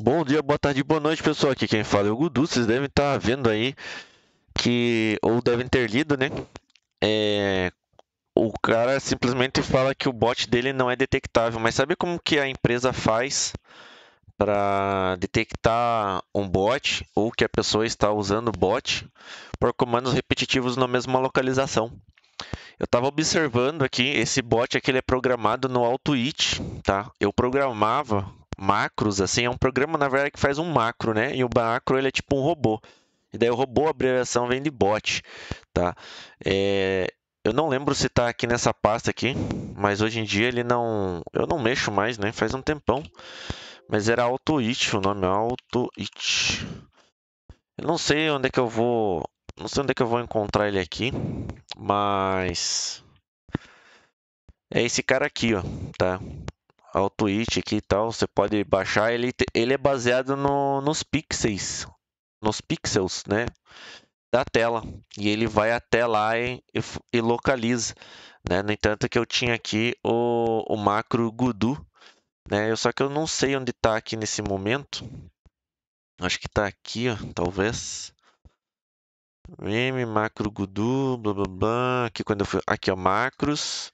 Bom dia, boa tarde, boa noite, pessoal. Aqui quem fala é o Gudu. Vocês devem estar tá vendo aí que ou devem ter lido, né? É... O cara simplesmente fala que o bot dele não é detectável. Mas sabe como que a empresa faz para detectar um bot ou que a pessoa está usando bot por comandos repetitivos na mesma localização? Eu estava observando aqui, esse bot aqui ele é programado no AutoIt, tá? Eu programava macros, assim, é um programa, na verdade, que faz um macro, né? E o macro, ele é tipo um robô. E daí o robô, a abreviação vem de bot, tá? É, eu não lembro se está aqui nessa pasta aqui, mas hoje em dia ele não... Eu não mexo mais, né? Faz um tempão. Mas era AutoIt, o nome é AutoIt. Eu não sei onde é que eu vou... Não sei onde é que eu vou encontrar ele aqui, mas... É esse cara aqui, ó, tá? ao Twitch aqui e tal. Você pode baixar. Ele, ele é baseado no, nos pixels. Nos pixels, né? Da tela. E ele vai até lá e, e, e localiza. Né? No entanto, que eu tinha aqui o, o macro Gudu. Né? Eu, só que eu não sei onde está aqui nesse momento. Acho que está aqui, ó, talvez. M macro Gudu, blá blá blá. Aqui quando eu fui. Aqui, ó, macros.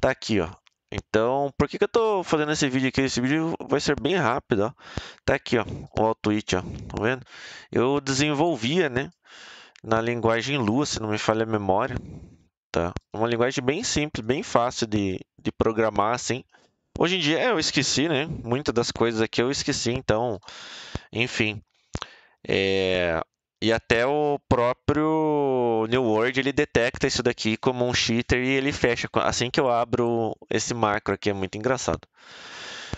Tá aqui, ó. Então, por que, que eu tô fazendo esse vídeo aqui? Esse vídeo vai ser bem rápido, ó. Tá aqui, ó, o tweet, ó, tá vendo? Eu desenvolvia, né, na linguagem Lua, se não me falha a memória, tá? Uma linguagem bem simples, bem fácil de, de programar, assim. Hoje em dia, é, eu esqueci, né? Muitas das coisas aqui eu esqueci, então, enfim. É, e até o próprio New World ele detecta isso daqui como um cheater e ele fecha assim que eu abro esse macro aqui, é muito engraçado.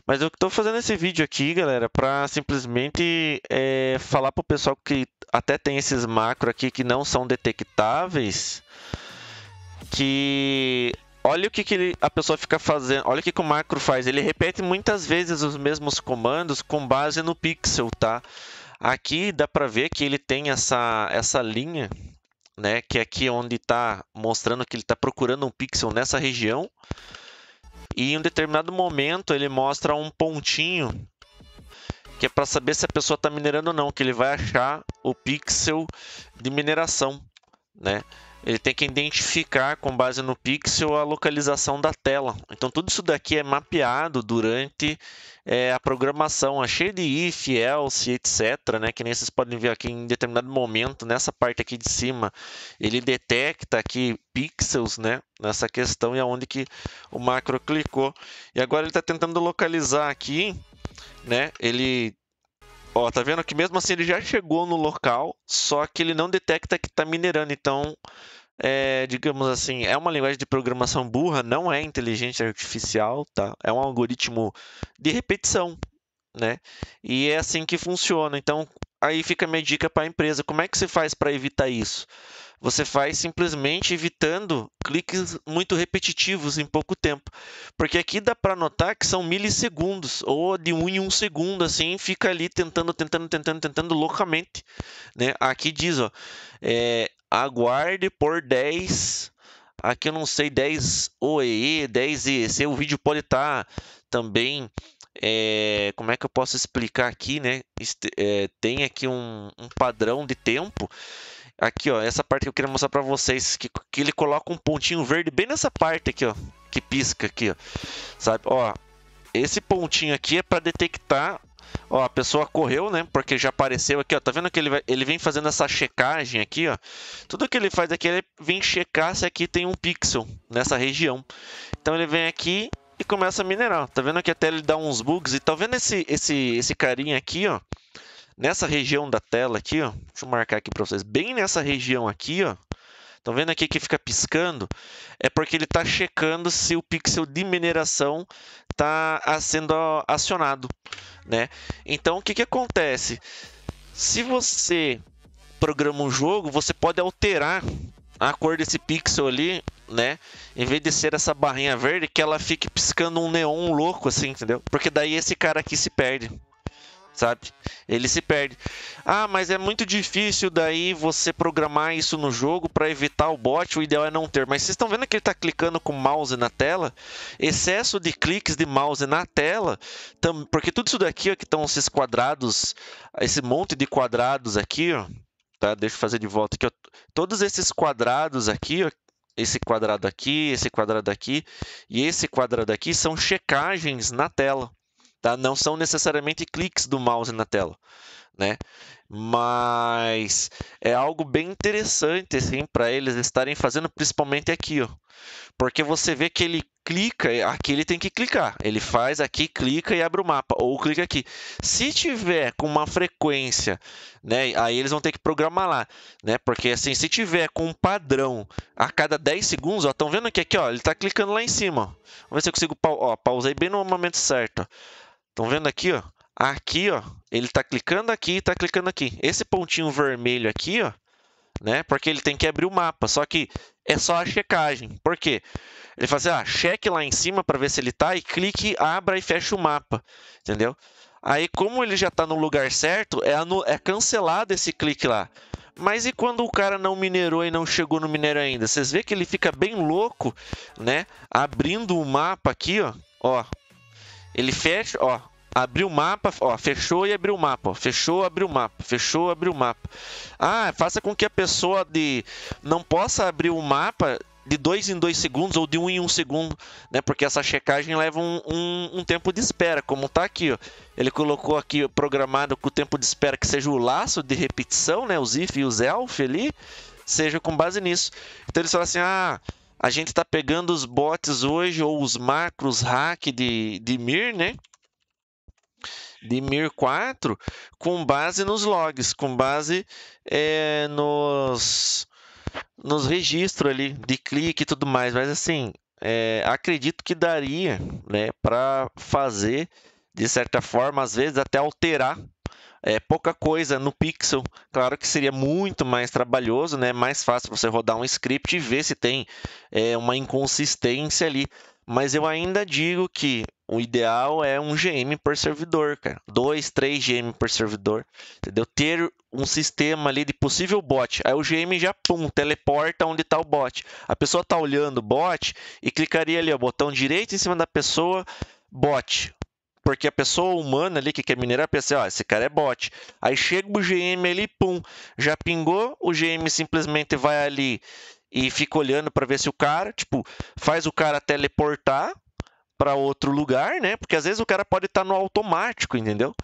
Mas eu estou fazendo esse vídeo aqui, galera, para simplesmente é, falar para o pessoal que até tem esses macros aqui que não são detectáveis, que olha o que, que a pessoa fica fazendo, olha o que, que, o macro faz, ele repete muitas vezes os mesmos comandos com base no pixel, tá? Aqui dá para ver que ele tem essa, essa linha, né, que é aqui onde está mostrando que ele está procurando um pixel nessa região. E em um determinado momento ele mostra um pontinho, que é para saber se a pessoa está minerando ou não, que ele vai achar o pixel de mineração. Né? ele tem que identificar com base no pixel a localização da tela. Então tudo isso daqui é mapeado durante é, a programação, é cheio de if, else, etc. Né? Que nem vocês podem ver aqui em determinado momento, nessa parte aqui de cima, ele detecta aqui pixels né? nessa questão e aonde é que o macro clicou. E agora ele está tentando localizar aqui, né? ele Ó, tá vendo que mesmo assim ele já chegou no local, só que ele não detecta que tá minerando. Então, é, digamos assim, é uma linguagem de programação burra, não é inteligência artificial, tá? É um algoritmo de repetição, né? E é assim que funciona. Então, aí fica a minha dica para a empresa: como é que se faz para evitar isso? Você faz simplesmente evitando cliques muito repetitivos em pouco tempo. Porque aqui dá para notar que são milissegundos, ou de um em um segundo, assim, fica ali tentando, tentando, tentando, tentando loucamente. Né? Aqui diz, ó, é, aguarde por 10 aqui eu não sei 10 OEE, 10 EEC, o vídeo pode estar tá também, é, como é que eu posso explicar aqui, né? Este, é, tem aqui um, um, padrão de tempo Aqui, ó, essa parte que eu queria mostrar para vocês, que, que ele coloca um pontinho verde bem nessa parte aqui, ó, que pisca aqui, ó. Sabe? Ó, esse pontinho aqui é para detectar Ó, a pessoa correu, né? Porque já apareceu aqui, ó. Tá vendo que ele, vai, ele vem fazendo essa checagem aqui, ó. Tudo que ele faz aqui, ele vem checar se aqui tem um pixel nessa região. Então ele vem aqui e começa a minerar. Tá vendo que até ele dá uns bugs. E tá vendo esse, esse, esse carinha aqui, ó? nessa região da tela aqui, ó, deixa eu marcar aqui para vocês, bem nessa região aqui, ó, Estão vendo aqui que fica piscando? É porque ele está checando se o pixel de mineração está sendo acionado, né? Então, o que, que acontece? Se você programa um jogo, você pode alterar a cor desse pixel ali, né? Em vez de ser essa barrinha verde, que ela fique piscando um neon louco, assim, entendeu? Porque daí esse cara aqui se perde sabe? Ele se perde. Ah, mas é muito difícil daí você programar isso no jogo para evitar o bot, o ideal é não ter. Mas vocês estão vendo que ele está clicando com o mouse na tela? Excesso de cliques de mouse na tela, tam... porque tudo isso daqui ó, que estão esses quadrados, esse monte de quadrados aqui, ó, tá? Deixa eu fazer de volta aqui, ó. Todos esses quadrados aqui, ó, esse quadrado aqui, esse quadrado aqui e esse quadrado aqui são checagens na tela tá? Não são necessariamente cliques do mouse na tela, né? Mas é algo bem interessante assim para eles estarem fazendo, principalmente aqui, ó. Porque você vê que ele clica, aqui ele tem que clicar. Ele faz aqui, clica e abre o mapa ou clica aqui. Se tiver com uma frequência, né, aí eles vão ter que programar lá, né? Porque assim, se tiver com um padrão a cada 10 segundos, ó, estão vendo que aqui, ó, ele tá clicando lá em cima. Ó. Vamos ver se eu consigo, ó, pausei bem no momento certo. Ó. Estão vendo aqui, ó? Aqui, ó, ele está clicando aqui e está clicando aqui. Esse pontinho vermelho aqui, ó, né? Porque ele tem que abrir o mapa, só que é só a checagem. Por quê? Ele faz assim, ó, cheque lá em cima para ver se ele está e clique, abra e fecha o mapa, entendeu? Aí, como ele já está no lugar certo, é, é cancelado esse clique lá. Mas e quando o cara não minerou e não chegou no minério ainda? Vocês vê que ele fica bem louco, né? Abrindo o mapa aqui, ó. Ó, ele fecha, ó, abriu o mapa, ó, fechou e abriu o mapa, ó, fechou, abriu o mapa, fechou, abriu o mapa. Ah, faça com que a pessoa de não possa abrir o mapa de dois em dois segundos ou de um em um segundo, né? Porque essa checagem leva um, um, um tempo de espera, como tá aqui, ó. Ele colocou aqui programado que o tempo de espera que seja o laço de repetição, né? Os if e os elf ali, seja com base nisso. Então ele fala assim, ah, a gente está pegando os bots hoje, ou os macros hack de, de Mir, né? De Mir 4, com base nos logs, com base é, nos, nos registros ali, de clique e tudo mais. Mas assim, é, acredito que daria né, para fazer, de certa forma, às vezes até alterar é pouca coisa no Pixel. Claro que seria muito mais trabalhoso, né? Mais fácil você rodar um script e ver se tem é, uma inconsistência ali. Mas eu ainda digo que o ideal é um GM por servidor, cara. Dois, três GM por servidor, entendeu? Ter um sistema ali de possível bot. Aí o GM já, pum, teleporta onde está o bot. A pessoa está olhando o bot e clicaria ali, o botão direito em cima da pessoa, bot porque a pessoa humana ali que quer minerar pensa, assim, ó, esse cara é bot. Aí chega o GM ali, pum, já pingou, o GM simplesmente vai ali e fica olhando para ver se o cara, tipo, faz o cara teleportar para outro lugar, né? Porque às vezes o cara pode estar tá no automático, entendeu?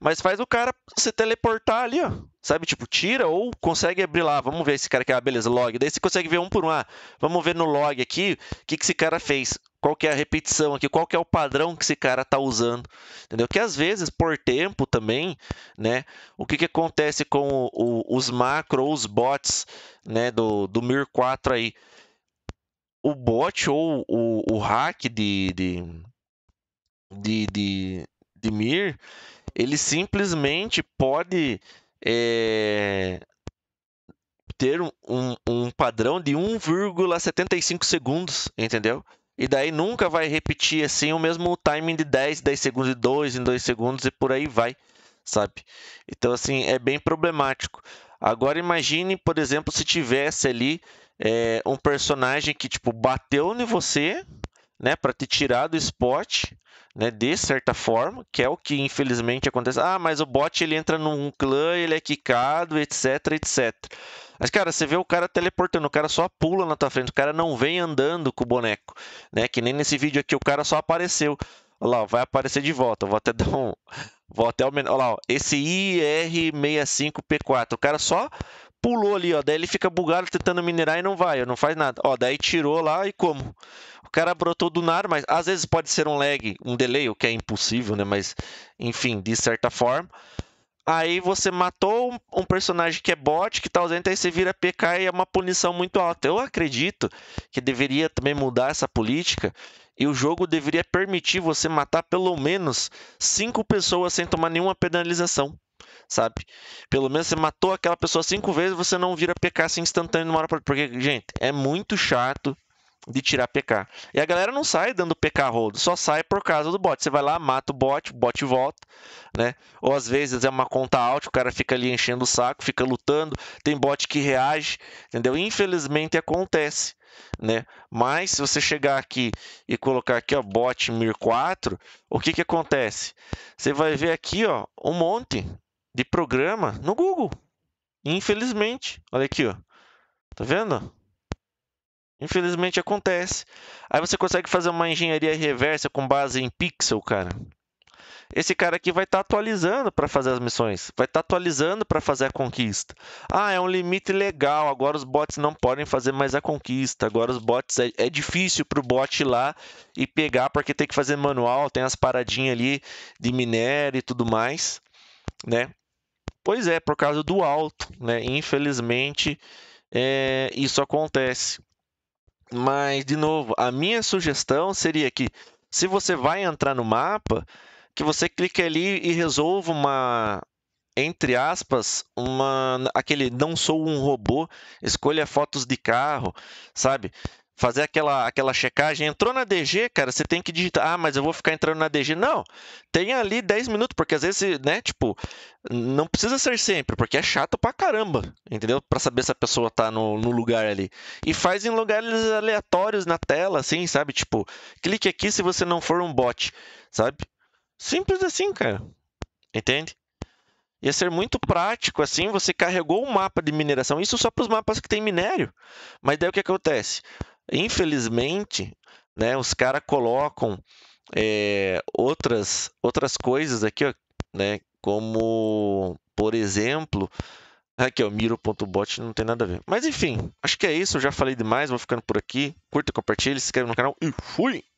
Mas faz o cara se teleportar ali, ó. Sabe, tipo, tira ou consegue abrir lá. Vamos ver esse cara aqui. Ah, beleza, log. Daí você consegue ver um por um. Ah, vamos ver no log aqui o que, que esse cara fez. Qual que é a repetição aqui? Qual que é o padrão que esse cara tá usando? Entendeu? Que às vezes, por tempo também, né? O que, que acontece com o, o, os macro ou os bots né, do, do Mir 4 aí? O bot ou o, o hack de, de, de, de, de Mir, ele simplesmente pode é, ter um, um, um padrão de 1,75 segundos, entendeu? E daí nunca vai repetir assim o mesmo timing de 10, 10 segundos e 2 em 2 segundos e por aí vai, sabe? Então, assim, é bem problemático. Agora imagine, por exemplo, se tivesse ali é, um personagem que, tipo, bateu em você, né, para te tirar do spot né, de certa forma, que é o que infelizmente acontece. Ah, mas o bot ele entra num clã, ele é quicado, etc, etc. Mas, cara, você vê o cara teleportando, o cara só pula na tua frente, o cara não vem andando com o boneco, né? Que nem nesse vídeo aqui, o cara só apareceu. Olha lá, vai aparecer de volta, vou até dar um... Vou até aumentar, olha lá, ó, esse IR65P4, o cara só pulou ali, ó, daí ele fica bugado tentando minerar e não vai, não faz nada. Ó, daí tirou lá e como? O cara brotou do nada, mas às vezes pode ser um lag, um delay, o que é impossível, né? Mas, enfim, de certa forma. Aí você matou um, personagem que é bot, que tá ausente, aí você vira PK e é uma punição muito alta. Eu acredito que deveria também mudar essa política e o jogo deveria permitir você matar pelo menos cinco pessoas sem tomar nenhuma penalização sabe? Pelo menos você matou aquela pessoa cinco vezes, você não vira PK assim instantâneo numa hora pra Porque, gente, é muito chato de tirar PK. E a galera não sai dando PK hold, só sai por causa do bot. Você vai lá, mata o bot, o bot volta, né? Ou às vezes é uma conta alt, o cara fica ali enchendo o saco, fica lutando, tem bot que reage, entendeu? Infelizmente acontece. Né? Mas se você chegar aqui e colocar aqui ó, bot mir 4, o que que acontece? Você vai ver aqui ó, um monte de programa no Google. Infelizmente, olha aqui ó. Tá vendo? Infelizmente acontece. Aí você consegue fazer uma engenharia reversa com base em pixel, cara. Esse cara aqui vai estar tá atualizando para fazer as missões, vai estar tá atualizando para fazer a conquista. Ah, é um limite legal. Agora os bots não podem fazer mais a conquista. Agora os bots é, é difícil para o bot ir lá e pegar porque tem que fazer manual, tem as paradinhas ali de minério e tudo mais, né? Pois é, por causa do alto, né? Infelizmente é, isso acontece. Mas, de novo, a minha sugestão seria que, se você vai entrar no mapa, que você clique ali e resolva uma, entre aspas, uma, aquele não sou um robô, escolha fotos de carro, sabe? fazer aquela, aquela checagem. Entrou na DG, cara, você tem que digitar, ah, mas eu vou ficar entrando na DG. Não, tem ali 10 minutos, porque às vezes, né, tipo, não precisa ser sempre, porque é chato pra caramba, entendeu? Pra saber se a pessoa tá no, no lugar ali. E faz em lugares aleatórios na tela, assim, sabe? Tipo, clique aqui se você não for um bot, sabe? Simples assim, cara. Entende? Ia ser muito prático assim, você carregou um mapa de mineração, isso só para os mapas que tem minério. Mas daí o que acontece? Infelizmente, né, os caras colocam é, outras, outras coisas aqui, ó, né, como, por exemplo, aqui, ó, miro.bot não tem nada a ver. Mas enfim, acho que é isso, eu já falei demais, vou ficando por aqui. Curta, compartilha se inscreve no canal e fui!